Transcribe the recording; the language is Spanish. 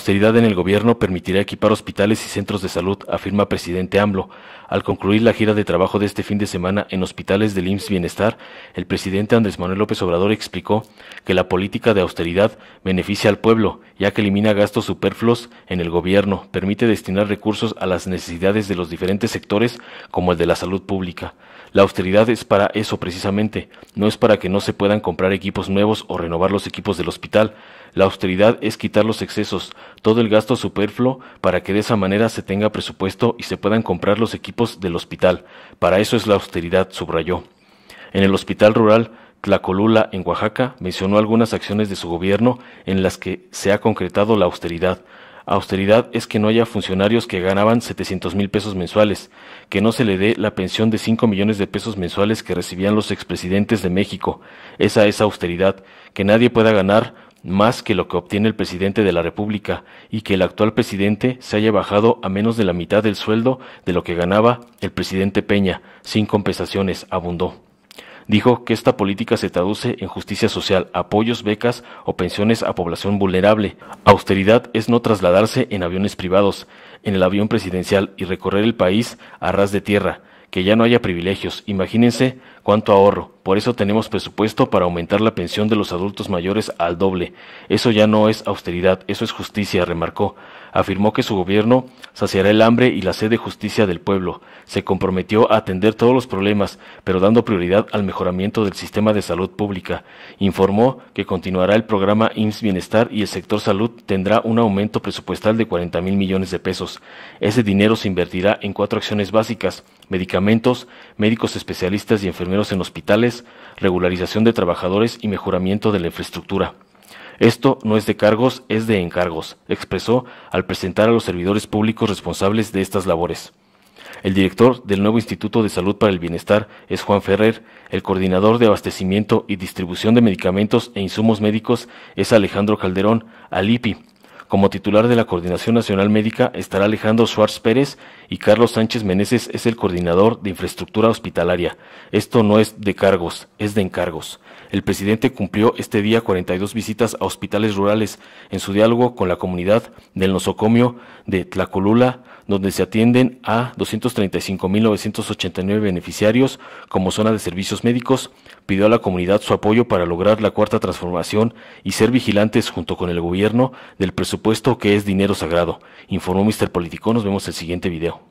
austeridad en el gobierno permitirá equipar hospitales y centros de salud, afirma presidente AMLO. Al concluir la gira de trabajo de este fin de semana en hospitales del IMSS Bienestar, el presidente Andrés Manuel López Obrador explicó que la política de austeridad beneficia al pueblo, ya que elimina gastos superfluos en el gobierno, permite destinar recursos a las necesidades de los diferentes sectores, como el de la salud pública. La austeridad es para eso precisamente, no es para que no se puedan comprar equipos nuevos o renovar los equipos del hospital. La austeridad es quitar los excesos, todo el gasto superfluo para que de esa manera se tenga presupuesto y se puedan comprar los equipos del hospital. Para eso es la austeridad, subrayó. En el hospital rural Tlacolula, en Oaxaca, mencionó algunas acciones de su gobierno en las que se ha concretado la austeridad. Austeridad es que no haya funcionarios que ganaban 700 mil pesos mensuales, que no se le dé la pensión de 5 millones de pesos mensuales que recibían los expresidentes de México. Esa es austeridad, que nadie pueda ganar más que lo que obtiene el presidente de la República, y que el actual presidente se haya bajado a menos de la mitad del sueldo de lo que ganaba el presidente Peña, sin compensaciones, abundó. Dijo que esta política se traduce en justicia social, apoyos, becas o pensiones a población vulnerable. Austeridad es no trasladarse en aviones privados, en el avión presidencial y recorrer el país a ras de tierra, que ya no haya privilegios. Imagínense cuánto ahorro, por eso tenemos presupuesto para aumentar la pensión de los adultos mayores al doble. Eso ya no es austeridad, eso es justicia, remarcó. Afirmó que su gobierno saciará el hambre y la sed de justicia del pueblo. Se comprometió a atender todos los problemas, pero dando prioridad al mejoramiento del sistema de salud pública. Informó que continuará el programa IMSS Bienestar y el sector salud tendrá un aumento presupuestal de 40 mil millones de pesos. Ese dinero se invertirá en cuatro acciones básicas, medicamentos, médicos especialistas y enfermeros en hospitales, regularización de trabajadores y mejoramiento de la infraestructura. Esto no es de cargos, es de encargos, expresó al presentar a los servidores públicos responsables de estas labores. El director del nuevo Instituto de Salud para el Bienestar es Juan Ferrer, el coordinador de abastecimiento y distribución de medicamentos e insumos médicos es Alejandro Calderón, Alipi, como titular de la Coordinación Nacional Médica estará Alejandro Suárez Pérez y Carlos Sánchez Meneses es el coordinador de infraestructura hospitalaria. Esto no es de cargos, es de encargos. El presidente cumplió este día 42 visitas a hospitales rurales en su diálogo con la comunidad del nosocomio de Tlacolula, donde se atienden a 235.989 beneficiarios como zona de servicios médicos, pidió a la comunidad su apoyo para lograr la cuarta transformación y ser vigilantes junto con el gobierno del presupuesto que es dinero sagrado, informó Mr. Político. Nos vemos en el siguiente video.